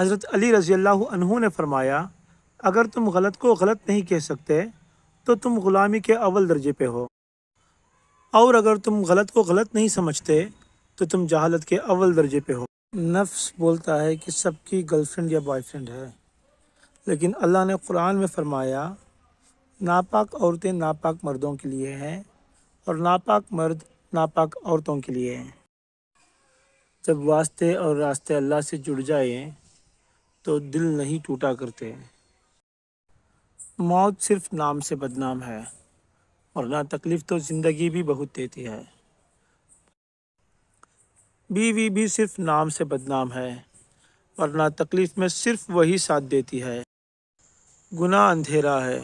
हज़रत अली रज़ी अल्लाह ने फरमाया अगर तुम गलत को गलत नहीं कह सकते तो तुम ग़ुलामी के अव्वल दर्जे पे हो और अगर तुम गलत को गलत नहीं समझते तो तुम जहालत के अव्वल दर्जे पे हो नफ्स बोलता है कि सबकी गर्लफ्रेंड या बॉयफ्रेंड है लेकिन अल्लाह ने कुरान में फरमाया नापाक औरतें नापाक मर्दों के लिए हैं और नापाक मर्द नापाक औरतों के लिए हैं जब वास्ते और रास्ते अल्लाह से जुड़ जाए तो दिल नहीं टूटा करते मौत सिर्फ नाम से बदनाम है और ना तकलीफ़ तो ज़िंदगी भी बहुत देती है बीवी भी सिर्फ नाम से बदनाम है वरना तकलीफ़ में सिर्फ वही साथ देती है गुना अंधेरा है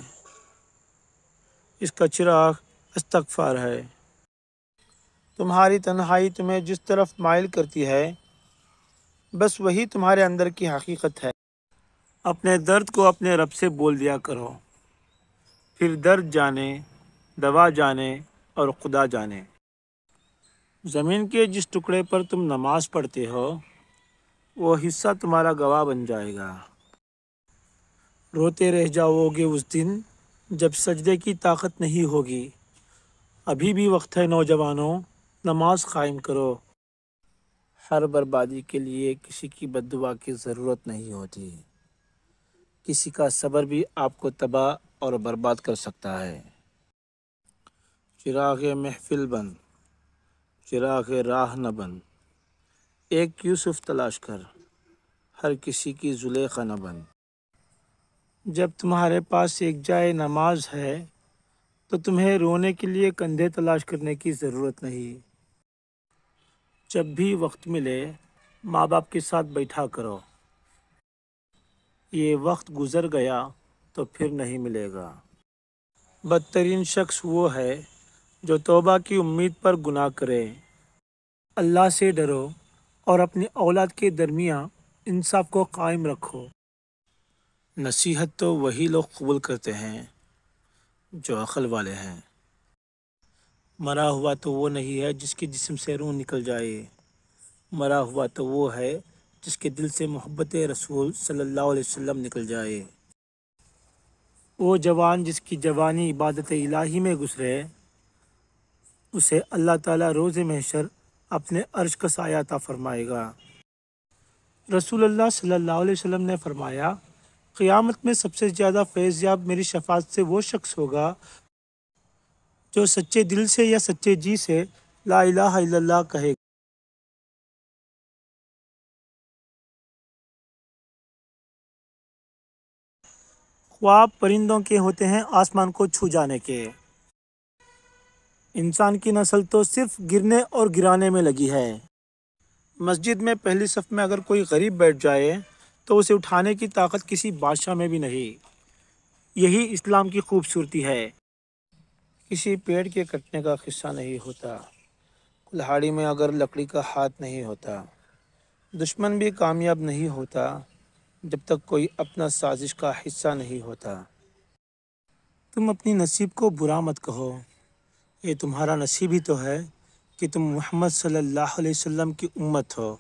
इसका चिराग इस्तफार है तुम्हारी तन्हाई तुम्हें जिस तरफ माइल करती है बस वही तुम्हारे अंदर की हकीकत है अपने दर्द को अपने रब से बोल दिया करो फिर दर्द जाने दवा जाने और खुदा जाने ज़मीन के जिस टुकड़े पर तुम नमाज़ पढ़ते हो वो हिस्सा तुम्हारा गवाह बन जाएगा रोते रह जाओगे उस दिन जब सजदे की ताकत नहीं होगी अभी भी वक्त है नौजवानों नमाज कायम करो हर बर्बादी के लिए किसी की बदुआ की ज़रूरत नहीं होती किसी का सब्र भी आपको तबाह और बर्बाद कर सकता है चिराग महफिल बन चिराग राह न बन एक यूसुफ तलाश कर हर किसी की जुलेखा न बन जब तुम्हारे पास एक जाए नमाज है तो तुम्हें रोने के लिए कंधे तलाश करने की ज़रूरत नहीं जब भी वक्त मिले माँ बाप के साथ बैठा करो ये वक्त गुज़र गया तो फिर नहीं मिलेगा बदतरीन शख्स वो है जो तोबा की उम्मीद पर गुनाह करे अल्लाह से डरो और अपनी औलाद के दरमिया इंसाफ को कायम रखो नसीहत तो वही लोग कबूल करते हैं जो अकल वाले हैं मरा हुआ तो वो नहीं है जिसके जिसम से रूह निकल जाए मरा हुआ तो वो है जिसके दिल से मोहब्बत रसूल सल्लल्लाहु अलैहि वसल्लम निकल जाए वो जवान जिसकी जवानी इबादत इलाही में गुजरे उसे अल्लाह ताला रोज़ महशर अपने अर्श का साया ता फरमाएगा अल्लाह सल्लल्लाहु अलैहि वसल्लम ने फरमाया क़यामत में सबसे ज़्यादा फैज़ याब मेरी शफात से वो शख्स होगा जो सच्चे दिल से या सच्चे जी से ला इलाहा कहे ख्वाब परिंदों के होते हैं आसमान को छू जाने के इंसान की नस्ल तो सिर्फ गिरने और गिराने में लगी है मस्जिद में पहली सफ़ में अगर कोई गरीब बैठ जाए तो उसे उठाने की ताकत किसी बादशाह में भी नहीं यही इस्लाम की खूबसूरती है किसी पेड़ के कटने का किस्सा नहीं होता कुल्हाड़ी में अगर लकड़ी का हाथ नहीं होता दुश्मन भी कामयाब नहीं होता जब तक कोई अपना साजिश का हिस्सा नहीं होता तुम अपनी नसीब को बुरा मत कहो ये तुम्हारा नसीब ही तो है कि तुम मोहम्मद सल्लल्लाहु अलैहि वसल्लम की उम्मत हो